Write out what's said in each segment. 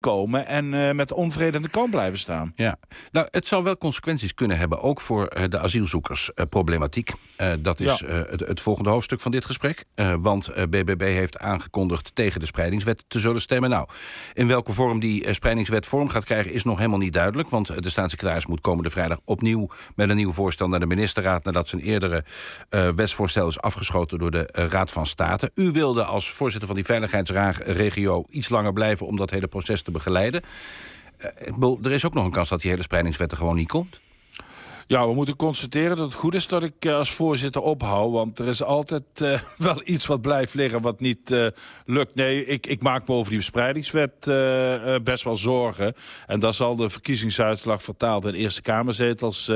komen en uh, met onvrede in de kant blijven staan. Ja, nou, het zou wel consequenties kunnen hebben, ook voor eh, de asielzoekersproblematiek. Eh, uh, dat is het, het, volgende hoofdstuk van dit gesprek. want BBB heeft aangekondigd tegen de spreidingswet te zullen stemmen. Nou, in welke vorm die spreidingswet vorm gaat krijgen, is nog helemaal niet duidelijk. Want de staatssecretaris moet komende vrijdag opnieuw met een nieuw voorstel naar de ministerraad. nadat zijn eerdere wetsvoorstel is afgeschoten door de Raad van State. U wilde als voorzitter van die veiligheidsraad regio iets langer blijven om dat hele proces te begeleiden. Eh, er is ook nog een kans dat die hele spreidingswet er gewoon niet komt. Ja, we moeten constateren dat het goed is dat ik eh, als voorzitter ophoud. Want er is altijd eh, wel iets wat blijft liggen wat niet eh, lukt. Nee, ik, ik maak me over die bespreidingswet best wel zorgen. En daar zal de verkiezingsuitslag vertaald in Eerste Kamerzetels.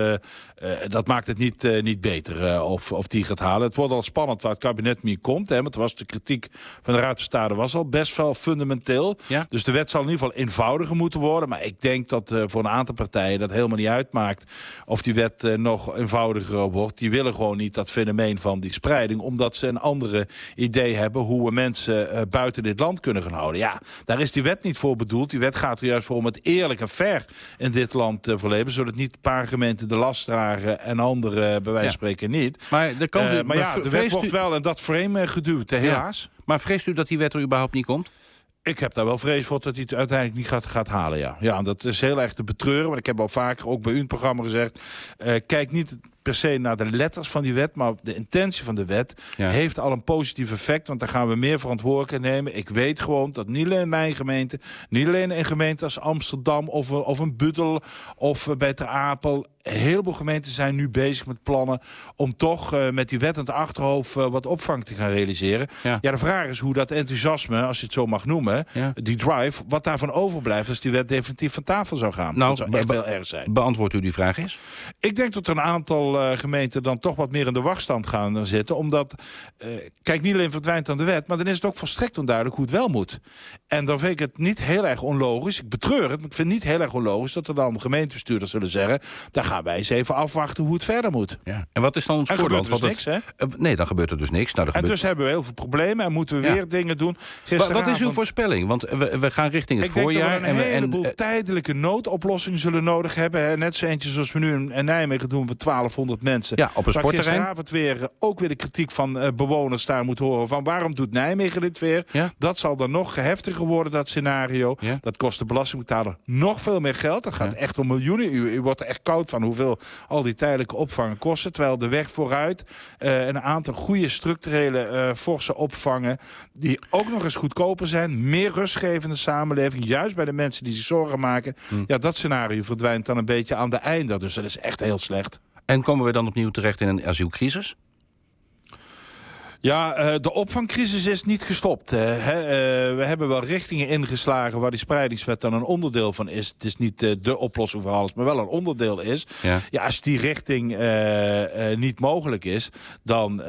dat maakt het niet, niet beter of, of die gaat halen. Het wordt al spannend waar het kabinet mee komt. Hè, want was de kritiek van de Raad van State was al best wel fundamenteel. Dus de wet zal in ieder geval eenvoudiger moeten worden. Maar ik denk dat voor een aantal partijen dat helemaal niet uitmaakt of die eh, nog eenvoudiger wordt. Die willen gewoon niet dat fenomeen van die spreiding... omdat ze een andere idee hebben hoe we mensen eh, buiten dit land kunnen gaan houden. Ja, daar is die wet niet voor bedoeld. Die wet gaat er juist voor om het eerlijk en fair in dit land te verleven... zodat niet een paar gemeenten de last dragen en anderen eh, bij wijze van spreken niet. Maar, de kans, maar ja, de wet wordt wel in dat frame geduwd, helaas. Maar vreest u dat die wet er überhaupt niet komt? Ik heb daar wel vrees voor dat hij het uiteindelijk niet gaat, gaat halen, ja. Ja, dat is heel erg te betreuren. Maar ik heb al vaker, ook bij u in programma gezegd... Eh, kijk niet per se naar de letters van die wet... maar de intentie van de wet heeft al een positief effect... want daar gaan we meer verantwoordelijkheid nemen. Ik weet gewoon dat niet alleen in mijn gemeente... niet alleen in gemeenten als Amsterdam of, of een Budel of eh, bij Ter Apel... Een heleboel gemeenten zijn nu bezig met plannen... om toch eh, met die wet aan het achterhoofd eh, wat opvang te gaan realiseren. Ja. de vraag is hoe dat enthousiasme, als je het zo mag noemen... die drive, wat daarvan overblijft als die wet definitief van tafel zou gaan. Nou, dat zou echt wel erg zijn. Beantwoordt u die vraag eens? Ik denk dat er een aantal eh, gemeenten dan toch wat meer in de wachtstand gaan eh, zitten. Omdat, eh, kijk, niet alleen verdwijnt aan de wet... maar dan is het ook volstrekt onduidelijk hoe het wel moet. En dan vind ik het niet heel erg onlogisch. Ik betreur het, maar ik vind het niet heel erg onlogisch... dat er dan gemeentebestuurders zullen zeggen... daar gaan wij eens even afwachten hoe het verder moet. Ja. En wat is dan ons en voorbeeld? Dus niks, Nee, dan gebeurt er dus niks. Nou, en dus hebben we heel veel problemen en moeten we weer dingen doen. Wat is uw voorspelling? Want we, gaan richting het voorjaar. Denk dat we een en heleboel tijdelijke noodoplossingen zullen nodig hebben. Net zo eentje zoals we nu in Nijmegen doen... we 1200 500 mensen. Ja, op een sportterrein. weer, eh, ook weer de kritiek van eh, bewoners daar moet horen. Van waarom doet Nijmegen dit weer? Dat zal dan nog heftiger worden, dat scenario. Dat kost de belastingbetaler nog veel meer geld. Dat gaat echt om miljoenen. U, wordt er echt koud van hoeveel al die tijdelijke opvangen kosten. Terwijl de weg vooruit eh, een aantal goede structurele uh, forse opvangen... die ook nog eens goedkoper zijn. Meer rustgevende samenleving. Juist bij de mensen die zich zorgen maken. Hm. Ja, dat scenario verdwijnt dan een beetje aan de einde. Dus dat is echt heel slecht. En komen we dan opnieuw terecht in een asielcrisis? Ja, eh, de opvangcrisis is niet gestopt. Eh, we hebben wel richtingen ingeslagen waar die spreidingswet dan een onderdeel van is. Het is niet eh, de oplossing voor alles, maar wel een onderdeel is. Ja, als die richting niet mogelijk is, dan,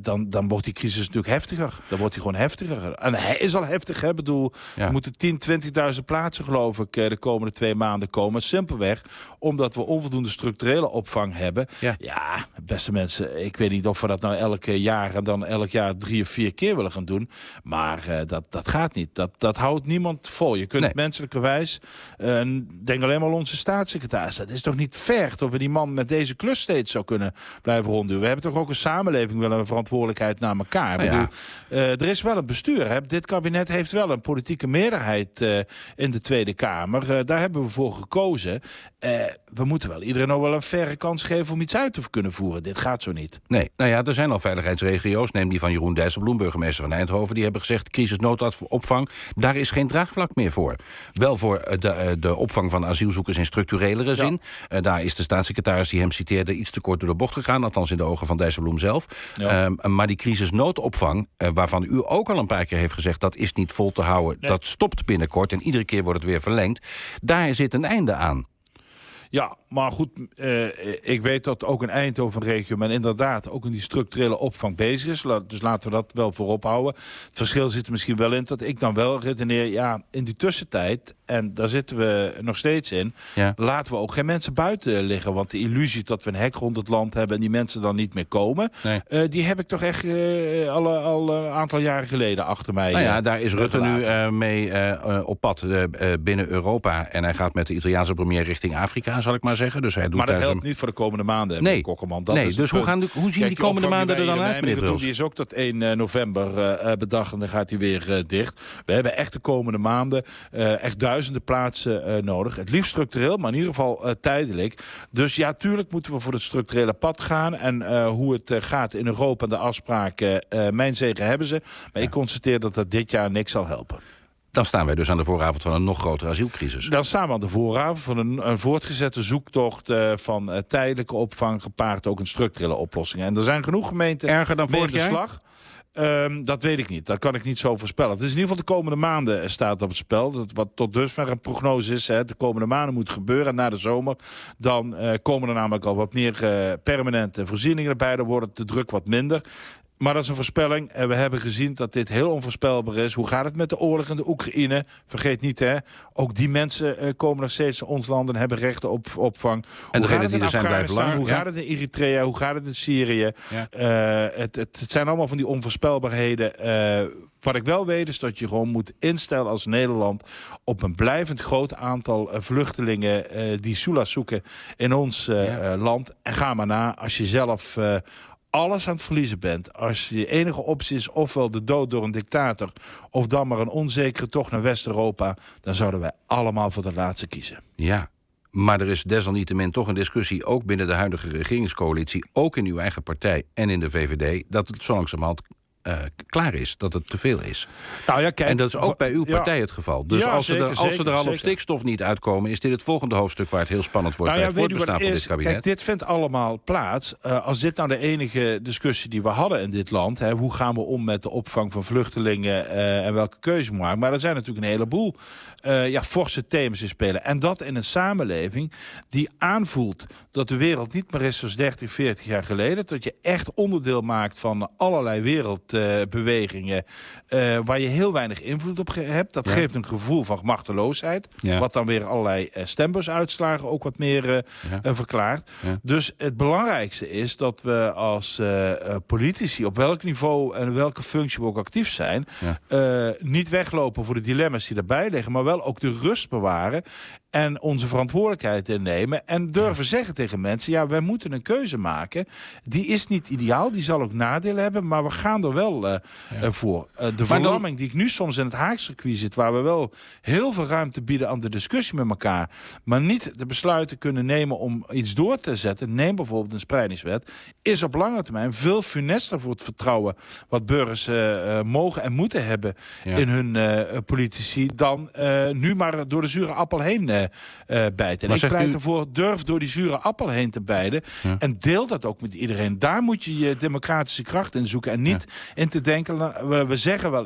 dan, dan wordt die crisis natuurlijk heftiger. Dan wordt die gewoon heftiger. En hij is al heftig, hè? Ik bedoel, ja. moeten 10, 20.000 plaatsen geloof ik de komende twee maanden komen. Simpelweg omdat we onvoldoende structurele opvang hebben. Ja, beste mensen, ik weet niet of we dat nou elke jaar... En dan elk jaar drie of vier keer willen gaan doen. Maar eh, dat, dat gaat niet. Dat, dat houdt niemand vol. Je kunt nee. menselijkerwijs, eh, denk alleen maar onze staatssecretaris. Dat is toch niet ver dat we die man met deze klus steeds zou kunnen blijven rondduwen. We hebben toch ook een samenleving, wel een verantwoordelijkheid naar elkaar. Nou eh, er is wel een bestuur. Dit kabinet heeft wel een politieke meerderheid in de Tweede Kamer. daar hebben we voor gekozen. we moeten wel iedereen ook wel een verre kans geven om iets uit te kunnen voeren. Dit gaat zo niet. Nee, nou ja, er zijn al veiligheidsregio's neem die van Jeroen Dijsselbloem, burgemeester van Eindhoven... die hebben gezegd, crisisnoodopvang, daar is geen draagvlak meer voor. Wel voor eh, de, eh, de opvang van asielzoekers in structurelere zin. Eh, daar is de staatssecretaris die hem citeerde iets te kort door de bocht gegaan... althans in de ogen van Dijsselbloem zelf. Ehm, maar die crisisnoodopvang, noodopvang, waarvan u ook al een paar keer heeft gezegd... dat is niet vol te houden, dat stopt binnenkort... en iedere keer wordt het weer verlengd. Daar zit een einde aan. Ja, maar goed, eh, eh, ik weet dat ook een Eindhoven regio men inderdaad ook in die structurele opvang bezig is. Dus laten we dat wel voorop houden. Het verschil zit er misschien wel in dat ik dan wel redeneer, ja, in die tussentijd, en daar zitten we nog steeds in, ja. laten we ook geen mensen buiten liggen. Want de illusie dat we een hek rond het land hebben en die mensen dan niet meer komen, eh, die heb ik toch echt eh, al, al, een aantal jaren geleden achter mij. Nou ja, daar is Rutte nu mee op pad binnen Europa. En hij gaat met de Italiaanse premier richting Afrika, zal ik maar zeggen zeggen. Dus hij doet maar dat helpt niet voor de komende maanden, nee. Dat dus hoe, gaan hoe zien die komende maanden er dan uit, meneer Bruls? Die is ook tot 1 eh, november eh, eh, bedacht en dan gaat hij weer dicht. We hebben echt de komende maanden echt duizenden plaatsen nodig. Het liefst structureel, maar in ieder geval tijdelijk. Dus ja, tuurlijk moeten we voor het structurele pad gaan. En hoe het gaat in Europa en de afspraken, mijn zegen hebben ze. Maar ik constateer dat dat dit jaar niks zal helpen. Dan staan wij dus aan de vooravond van een nog grotere asielcrisis. Dan staan we aan de vooravond van een, een voortgezette zoektocht eh, van eh, tijdelijke opvang, gepaard ook een structurele oplossingen. En er zijn genoeg gemeenten Erger dan vorig jaar? slag. Ehm, dat weet ik niet. Dat kan ik niet zo voorspellen. Dus in ieder geval de komende maanden staat op het spel. Dat wat tot dusver een prognose is. Hè, de komende maanden moet gebeuren. na de zomer dan eh, komen er namelijk al wat meer permanente voorzieningen erbij. Dan wordt de druk wat minder. Maar dat is een voorspelling. En we hebben gezien dat dit heel onvoorspelbaar is. Hoe gaat het met de oorlog in de Oekraïne? Vergeet niet, hè. Ook die mensen eh, komen nog steeds naar ons land en hebben rechten op opvang. En hoe degenen die er zijn blijven Hoe gaat het in Eritrea? Hoe gaat het in Syrië? Eh, het, het, het, zijn allemaal van die onvoorspelbaarheden... Eh, wat ik wel weet is dat je gewoon moet instellen als Nederland... op een blijvend groot aantal vluchtelingen die Sula zoeken in ons land. En ga maar na als je zelf alles aan het verliezen bent. Als je enige optie is ofwel de dood door een dictator... of dan maar een onzekere tocht naar West-Europa... dan zouden wij allemaal voor de laatste kiezen. Ja, maar er is desalniettemin toch een discussie... ook binnen de huidige regeringscoalitie, ook in uw eigen partij en in de VVD... dat het zo langzamerhand eh, klaar is, dat het te veel is. Nou ja, kijk, en dat is ook bij uw partij het geval. Dus als, ze er, als ze er al op stikstof niet uitkomen, is dit het volgende hoofdstuk waar het heel spannend wordt nou bij het voortbestaan van is, dit kabinet. Kijk, dit vindt allemaal plaats. Eh, als dit nou de enige discussie die we hadden in dit land, hè, hoe gaan we om met de opvang van vluchtelingen eh, en welke keuze we maken. Maar er zijn natuurlijk een heleboel ja, forse thema's in spelen. En dat in een samenleving die aanvoelt dat de wereld niet meer is zoals 30, 40 jaar geleden. Dat je echt onderdeel maakt van allerlei wereld eh, bewegingen eh, waar je heel weinig invloed op hebt. Dat geeft een gevoel van machteloosheid. Ja. Wat dan weer allerlei eh, stembusuitslagen ook wat meer uh, verklaart. Dus het belangrijkste is dat we als politici... op welk niveau en welke functie we ook actief zijn... niet weglopen voor de dilemma's die daarbij liggen... maar wel ook de rust bewaren en onze verantwoordelijkheid innemen. En durven zeggen tegen mensen, ja, wij moeten een keuze maken. Die is niet ideaal, die zal ook nadelen hebben. Maar we gaan er wel eh, eh, voor. Eh, de verlamming die ik nu soms in het circuit zit... waar we wel heel veel ruimte bieden aan de discussie met elkaar... maar niet de besluiten kunnen nemen om iets door te zetten... neem bijvoorbeeld een spreidingswet... is op lange termijn veel funester voor het vertrouwen... wat burgers mogen en moeten hebben in hun politici... dan nu maar door de zure appel heen eh, eh, bijten. En ik pleit ervoor, durf door die zure appel heen te bijden. En deel dat ook met iedereen. Daar moet je je democratische kracht in zoeken. En niet in te denken, we zeggen wel